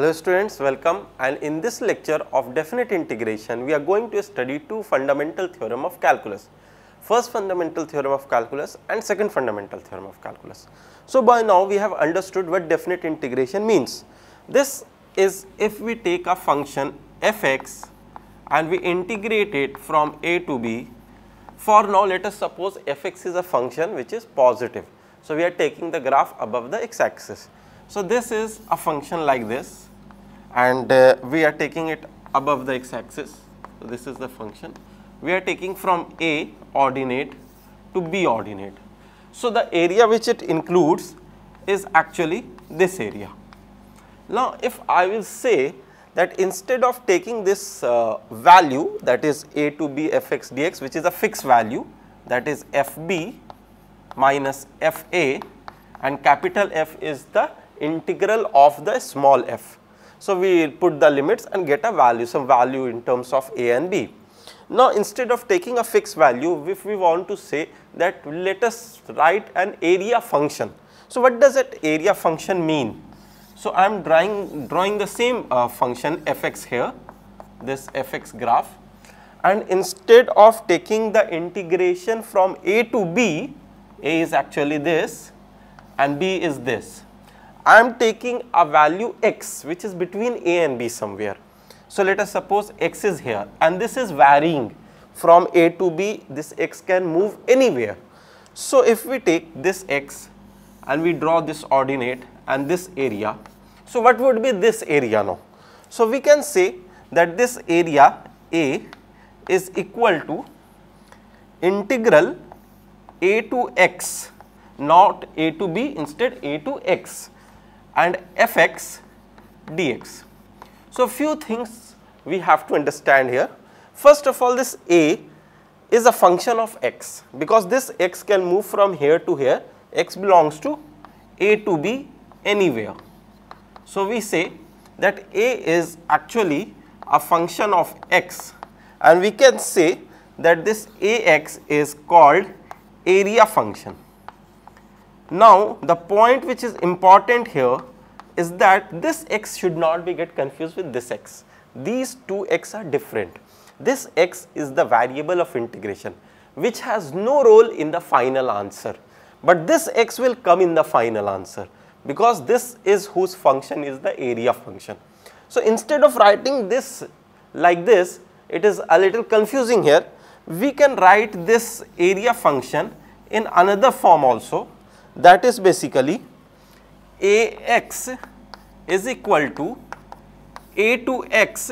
Hello students, welcome and in this lecture of definite integration, we are going to study two fundamental theorem of calculus. First fundamental theorem of calculus and second fundamental theorem of calculus. So, by now we have understood what definite integration means. This is if we take a function fx and we integrate it from a to b. For now, let us suppose fx is a function which is positive. So, we are taking the graph above the x axis. So, this is a function like this and uh, we are taking it above the x-axis. So, this is the function. We are taking from A ordinate to B ordinate. So, the area which it includes is actually this area. Now, if I will say that instead of taking this uh, value that is a to b fx dx which is a fixed value that is fb minus fa and capital F is the integral of the small f. So, we put the limits and get a value, some value in terms of a and b. Now, instead of taking a fixed value, if we want to say that let us write an area function. So, what does that area function mean? So, I am drawing, drawing the same uh, function fx here, this fx graph and instead of taking the integration from a to b, a is actually this and b is this. I am taking a value x which is between a and b somewhere. So let us suppose x is here and this is varying from a to b this x can move anywhere. So if we take this x and we draw this ordinate and this area. So what would be this area now? So we can say that this area a is equal to integral a to x not a to b instead a to x and fx dx. So, few things we have to understand here. First of all this a is a function of x because this x can move from here to here x belongs to a to b anywhere. So, we say that a is actually a function of x and we can say that this ax is called area function. Now, the point which is important here is that this x should not be get confused with this x. These two x are different. This x is the variable of integration which has no role in the final answer. But this x will come in the final answer because this is whose function is the area function. So, instead of writing this like this, it is a little confusing here. We can write this area function in another form also that is basically Ax is equal to a to x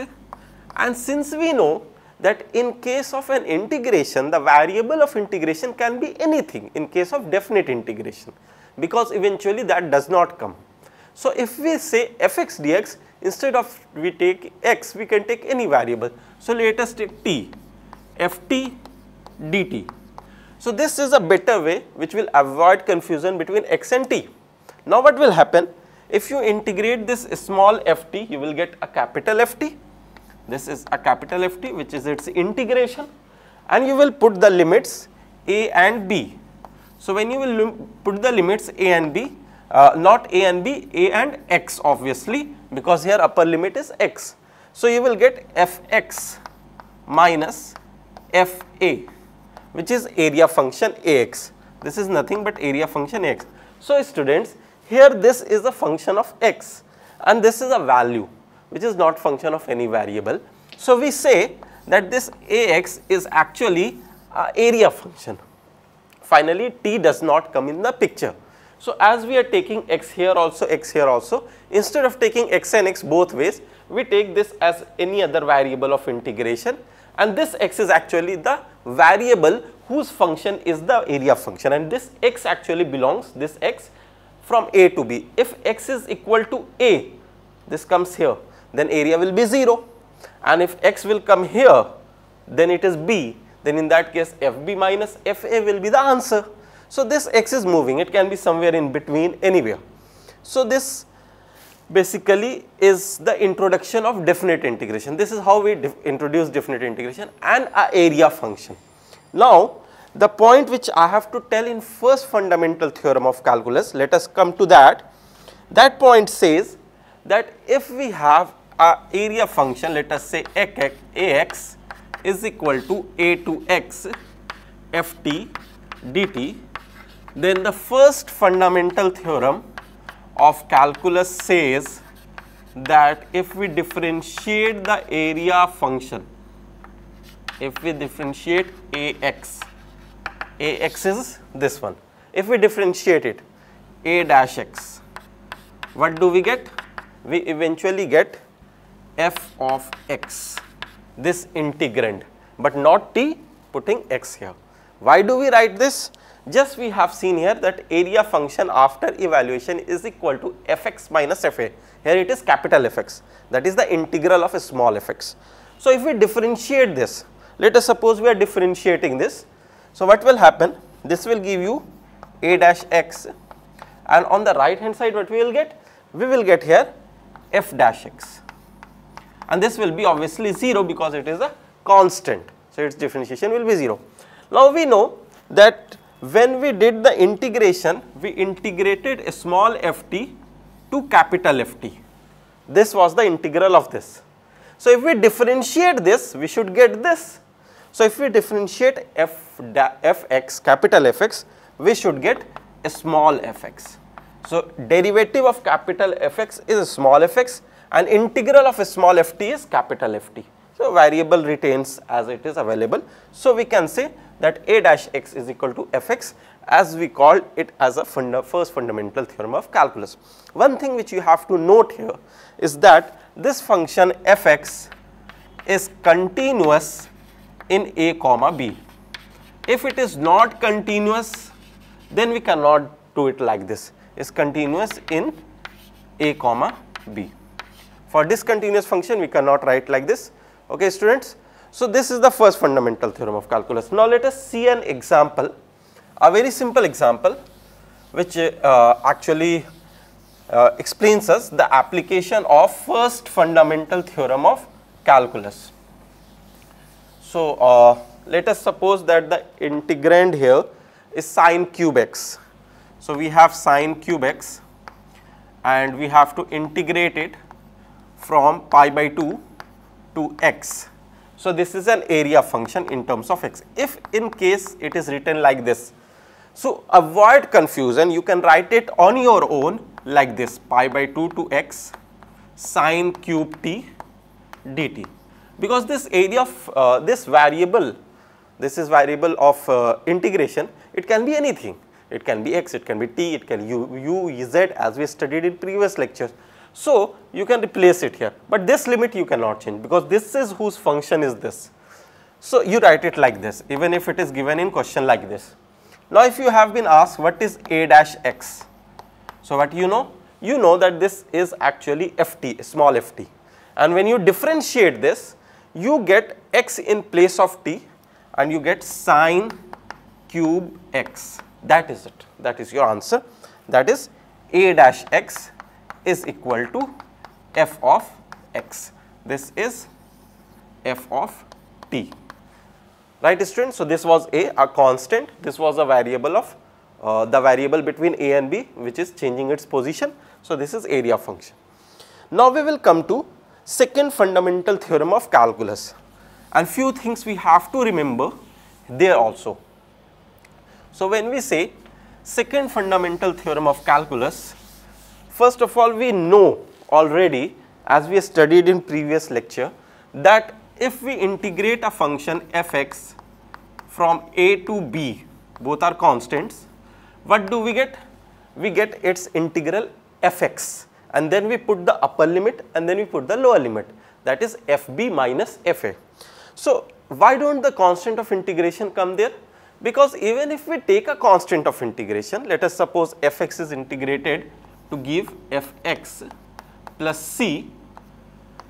and since we know that in case of an integration the variable of integration can be anything in case of definite integration because eventually that does not come. So, if we say fx dx instead of we take x we can take any variable. So, let us take t, f t dt. So, this is a better way which will avoid confusion between x and t. Now what will happen? If you integrate this small ft, you will get a capital Ft. This is a capital Ft which is its integration and you will put the limits a and b. So, when you will put the limits a and b, uh, not a and b, a and x obviously because here upper limit is x. So, you will get fx minus fa which is area function ax. This is nothing but area function ax. So, students here this is a function of x and this is a value which is not function of any variable. So, we say that this Ax is actually a area function. Finally, t does not come in the picture. So, as we are taking x here also, x here also, instead of taking x and x both ways, we take this as any other variable of integration and this x is actually the variable whose function is the area function and this x actually belongs, this x from A to B. If x is equal to A, this comes here, then area will be 0. And if x will come here, then it is B, then in that case FB minus FA will be the answer. So, this x is moving, it can be somewhere in between anywhere. So, this basically is the introduction of definite integration. This is how we dif introduce definite integration and a area function. Now, the point which I have to tell in first fundamental theorem of calculus, let us come to that. That point says that if we have a area function, let us say ax is equal to a to x ft dt, then the first fundamental theorem of calculus says that if we differentiate the area function, if we differentiate ax ax is this one. If we differentiate it a dash x, what do we get? We eventually get f of x, this integrand, but not t putting x here. Why do we write this? Just we have seen here that area function after evaluation is equal to fx minus fa. Here it is capital fx that is the integral of a small fx. So, if we differentiate this, let us suppose we are differentiating this so, what will happen? This will give you a dash x and on the right hand side what we will get? We will get here f dash x and this will be obviously 0 because it is a constant. So, its differentiation will be 0. Now, we know that when we did the integration, we integrated a small ft to capital Ft. This was the integral of this. So, if we differentiate this, we should get this so, if we differentiate f fx capital Fx, we should get a small fx. So, derivative of capital Fx is a small fx and integral of a small ft is capital Ft. So, variable retains as it is available. So, we can say that a dash x is equal to fx as we called it as a funda first fundamental theorem of calculus. One thing which you have to note here is that this function fx is continuous in A comma B. If it is not continuous, then we cannot do it like this. It's continuous in A comma B. For discontinuous function, we cannot write like this. Okay, students. So, this is the first fundamental theorem of calculus. Now, let us see an example, a very simple example which uh, actually uh, explains us the application of first fundamental theorem of calculus. So, uh, let us suppose that the integrand here is sine cube x. So, we have sine cube x and we have to integrate it from pi by 2 to x. So, this is an area function in terms of x if in case it is written like this. So, avoid confusion you can write it on your own like this pi by 2 to x sine cube t dt because this area of uh, this variable, this is variable of uh, integration, it can be anything. It can be x, it can be t, it can u, u, z as we studied in previous lectures. So, you can replace it here, but this limit you cannot change because this is whose function is this. So, you write it like this even if it is given in question like this. Now, if you have been asked what is a dash x, so what you know? You know that this is actually ft, small ft and when you differentiate this, you get x in place of t and you get sine cube x that is it that is your answer that is a dash x is equal to f of x this is f of t right students. So, this was a, a constant this was a variable of uh, the variable between a and b which is changing its position. So, this is area function. Now, we will come to second fundamental theorem of calculus and few things we have to remember there also. So, when we say second fundamental theorem of calculus, first of all we know already as we studied in previous lecture that if we integrate a function fx from a to b both are constants, what do we get? We get its integral fx and then we put the upper limit and then we put the lower limit that is fb minus fa. So, why do not the constant of integration come there? Because even if we take a constant of integration, let us suppose fx is integrated to give fx plus c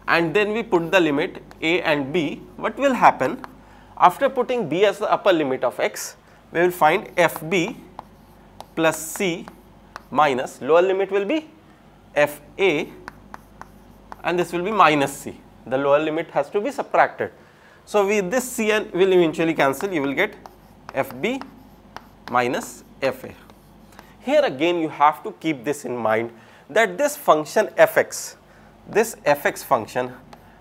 and then we put the limit a and b, what will happen? After putting b as the upper limit of x, we will find fb plus c minus lower limit will be FA and this will be minus C. The lower limit has to be subtracted. So, with this Cn will eventually cancel you will get FB minus FA. Here again you have to keep this in mind that this function fx, this fx function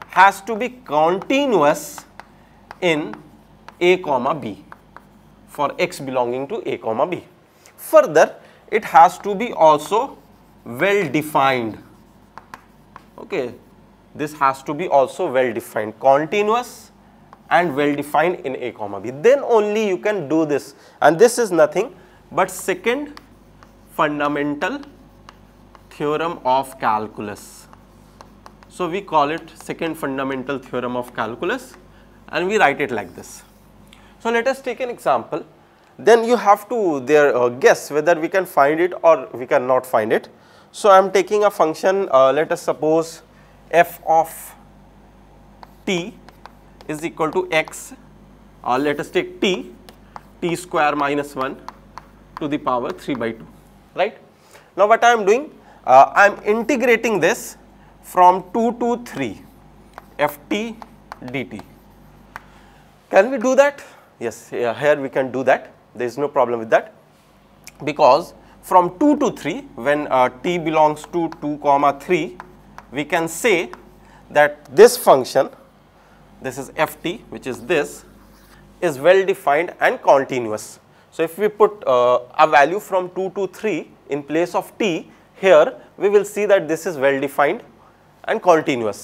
has to be continuous in a comma b for x belonging to a comma b. Further, it has to be also well defined okay this has to be also well defined continuous and well defined in a comma b then only you can do this and this is nothing but second fundamental theorem of calculus so we call it second fundamental theorem of calculus and we write it like this so let us take an example then you have to there uh, guess whether we can find it or we cannot find it so, I am taking a function uh, let us suppose f of t is equal to x or uh, let us take t, t square minus 1 to the power 3 by 2 right. Now, what I am doing uh, I am integrating this from 2 to 3 f t dt. Can we do that? Yes, yeah, here we can do that there is no problem with that because from 2 to 3 when uh, t belongs to 2 comma 3 we can say that this function this is ft which is this is well defined and continuous. So, if we put uh, a value from 2 to 3 in place of t here we will see that this is well defined and continuous.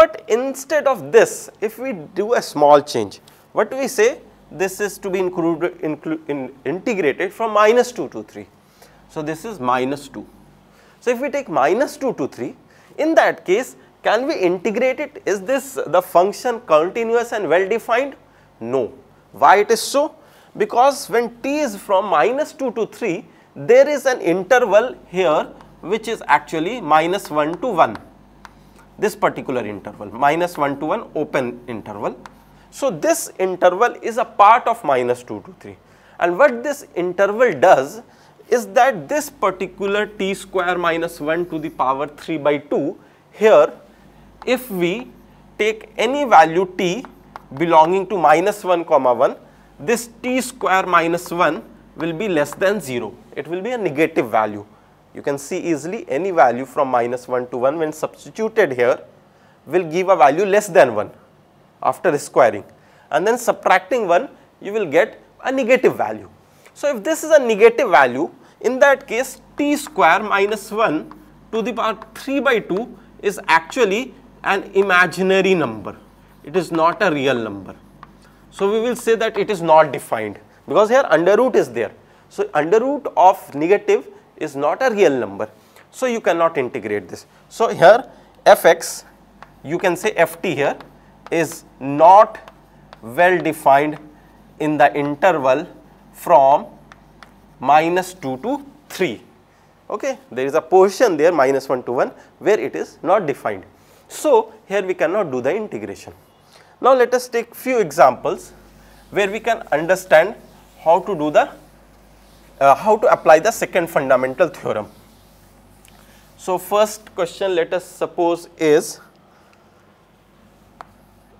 But instead of this if we do a small change what do we say this is to be included, in, integrated from minus 2 to 3. So, this is minus 2. So, if we take minus 2 to 3, in that case can we integrate it? Is this the function continuous and well defined? No. Why it is so? Because when t is from minus 2 to 3, there is an interval here which is actually minus 1 to 1, this particular interval, minus 1 to 1 open interval. So, this interval is a part of minus 2 to 3 and what this interval does is that this particular t square minus 1 to the power 3 by 2 here if we take any value t belonging to minus 1 comma 1 this t square minus 1 will be less than 0 it will be a negative value you can see easily any value from minus 1 to 1 when substituted here will give a value less than 1 after squaring and then subtracting 1 you will get a negative value so if this is a negative value, in that case t square minus 1 to the power 3 by 2 is actually an imaginary number. It is not a real number. So we will say that it is not defined because here under root is there. So under root of negative is not a real number. So you cannot integrate this. So here fx you can say ft here is not well defined in the interval from minus 2 to 3. Okay. There is a position there minus 1 to 1 where it is not defined. So, here we cannot do the integration. Now, let us take few examples where we can understand how to do the uh, how to apply the second fundamental theorem. So, first question let us suppose is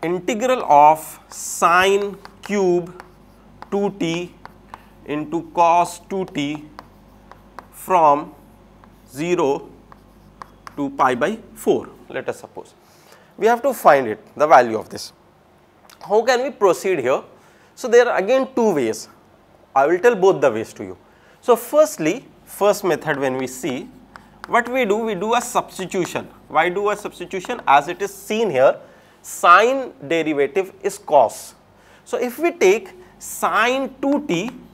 integral of sine cube 2t into cos 2t from 0 to pi by 4 let us suppose. We have to find it the value of this. How can we proceed here? So, there are again two ways I will tell both the ways to you. So, firstly first method when we see what we do we do a substitution. Why do a substitution as it is seen here sine derivative is cos. So, if we take sine 2t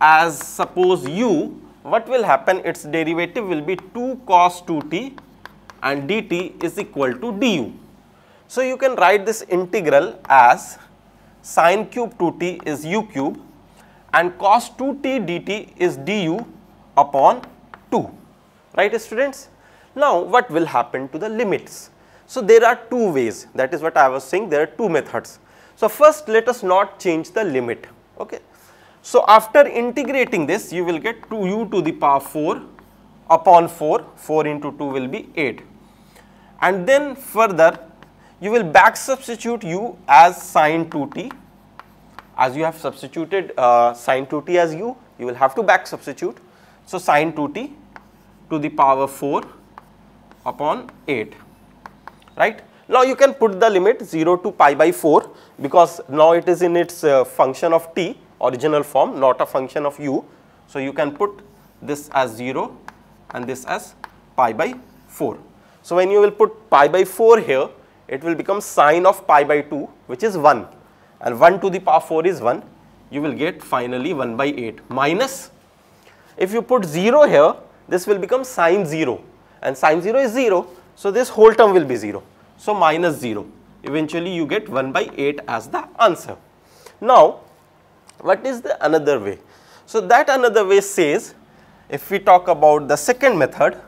as suppose u, what will happen? Its derivative will be 2 cos 2t and dt is equal to du. So, you can write this integral as sine cube 2t is u cube and cos 2t dt is du upon 2, right students? Now, what will happen to the limits? So, there are two ways that is what I was saying there are two methods. So, first let us not change the limit. Okay. So after integrating this, you will get 2u to the power 4 upon 4, 4 into 2 will be 8. And then further, you will back substitute u as sine 2t. As you have substituted uh, sine 2t as u, you will have to back substitute. So sine 2t to the power 4 upon 8, right. Now you can put the limit 0 to pi by 4 because now it is in its uh, function of t original form, not a function of u. So, you can put this as 0 and this as pi by 4. So, when you will put pi by 4 here, it will become sine of pi by 2 which is 1 and 1 to the power 4 is 1, you will get finally 1 by 8 minus if you put 0 here, this will become sine 0 and sine 0 is 0. So, this whole term will be 0. So, minus 0 eventually you get 1 by 8 as the answer. Now, what is the another way? So, that another way says if we talk about the second method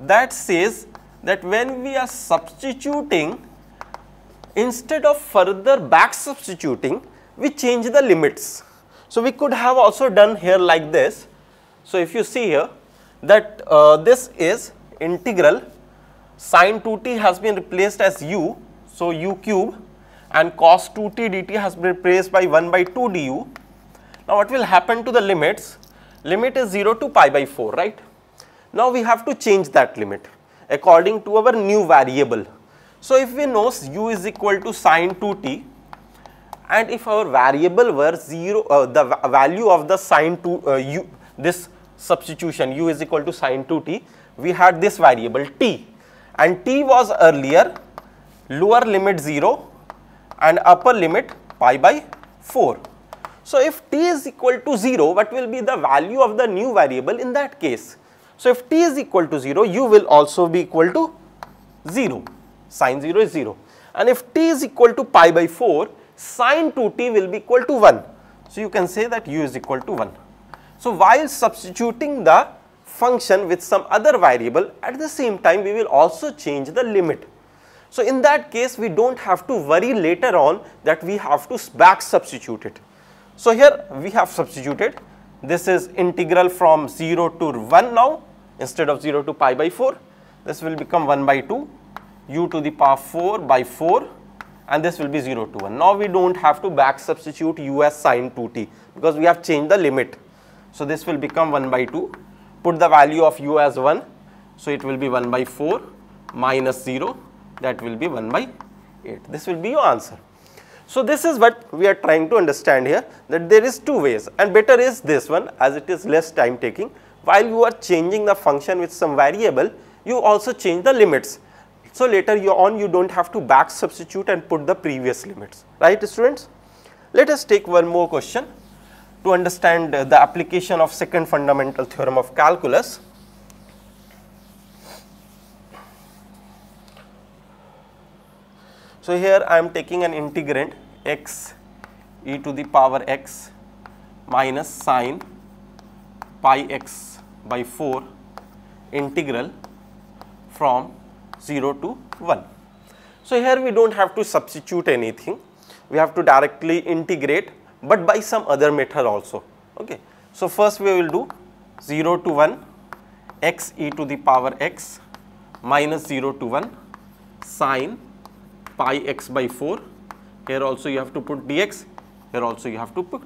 that says that when we are substituting instead of further back substituting we change the limits. So, we could have also done here like this. So, if you see here that uh, this is integral sine 2t has been replaced as u. So, u cube and cos 2t dt has been replaced by 1 by 2 du. Now, what will happen to the limits? Limit is 0 to pi by 4, right? Now, we have to change that limit according to our new variable. So, if we know u is equal to sine 2t and if our variable were 0, uh, the value of the sine 2 uh, u, this substitution u is equal to sine 2t, we had this variable t and t was earlier lower limit 0 and upper limit pi by 4. So, if t is equal to 0, what will be the value of the new variable in that case? So, if t is equal to 0, u will also be equal to 0, sine 0 is 0. And if t is equal to pi by 4, sine 2t will be equal to 1. So, you can say that u is equal to 1. So, while substituting the function with some other variable, at the same time we will also change the limit. So in that case, we don't have to worry later on that we have to back substitute it. So here we have substituted. This is integral from 0 to 1 now instead of 0 to pi by 4. This will become 1 by 2 u to the power 4 by 4 and this will be 0 to 1. Now we do not have to back substitute u as sine 2t because we have changed the limit. So this will become 1 by 2. Put the value of u as 1. So it will be 1 by 4 minus 0 that will be 1 by 8. This will be your answer. So, this is what we are trying to understand here that there is two ways and better is this one as it is less time taking. While you are changing the function with some variable, you also change the limits. So, later you on you do not have to back substitute and put the previous limits, right students. Let us take one more question to understand the application of second fundamental theorem of calculus. So, here I am taking an integrand x e to the power x minus sine pi x by 4 integral from 0 to 1. So, here we do not have to substitute anything, we have to directly integrate but by some other method also. Okay. So, first we will do 0 to 1 x e to the power x minus 0 to 1 sine pi x by 4. Here also you have to put dx, here also you have to put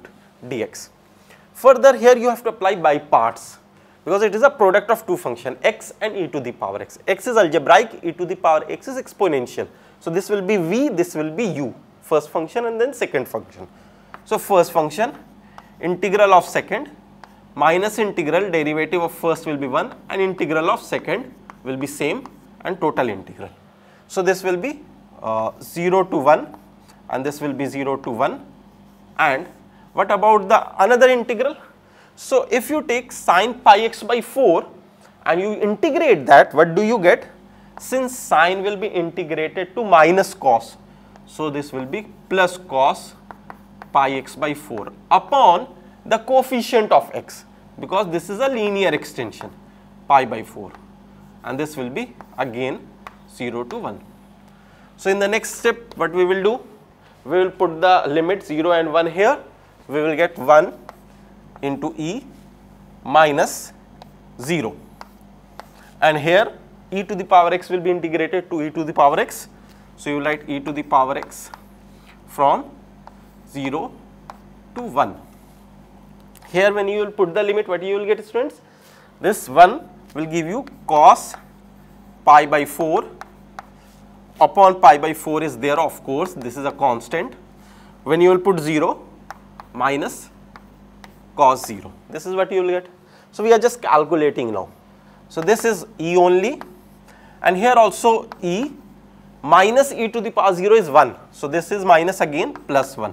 dx. Further here you have to apply by parts because it is a product of two function x and e to the power x. x is algebraic, e to the power x is exponential. So, this will be v, this will be u, first function and then second function. So, first function integral of second minus integral derivative of first will be 1 and integral of second will be same and total integral. So, this will be 0 to 1 and this will be 0 to 1 and what about the another integral? So, if you take sin pi x by 4 and you integrate that what do you get? Since sine will be integrated to minus cos. So, this will be plus cos pi x by 4 upon the coefficient of x because this is a linear extension pi by 4 and this will be again 0 to 1. So in the next step, what we will do? We will put the limit 0 and 1 here. We will get 1 into e minus 0. And here e to the power x will be integrated to e to the power x. So you write e to the power x from 0 to 1. Here when you will put the limit, what you will get students? This 1 will give you cos pi by 4 upon pi by 4 is there of course this is a constant when you will put 0 minus cos 0 this is what you will get so we are just calculating now so this is e only and here also e minus e to the power 0 is 1 so this is minus again plus 1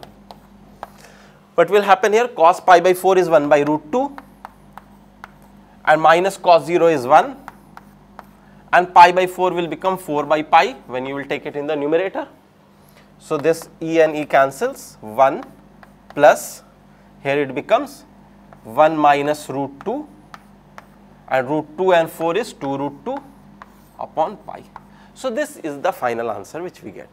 what will happen here cos pi by 4 is 1 by root 2 and minus cos 0 is 1 and pi by 4 will become 4 by pi when you will take it in the numerator. So, this e and e cancels 1 plus here it becomes 1 minus root 2 and root 2 and 4 is 2 root 2 upon pi. So, this is the final answer which we get.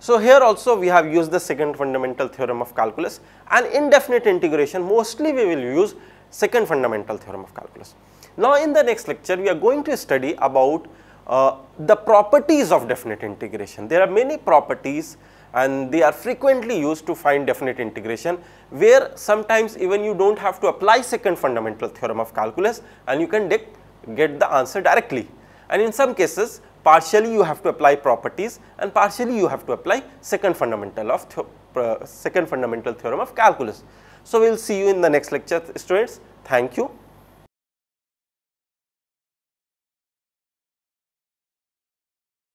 So, here also we have used the second fundamental theorem of calculus and indefinite integration mostly we will use second fundamental theorem of calculus. Now, in the next lecture, we are going to study about uh, the properties of definite integration. There are many properties and they are frequently used to find definite integration where sometimes even you do not have to apply second fundamental theorem of calculus and you can get the answer directly. And in some cases partially you have to apply properties and partially you have to apply second fundamental of uh, second fundamental theorem of calculus. So, we will see you in the next lecture students. Thank you.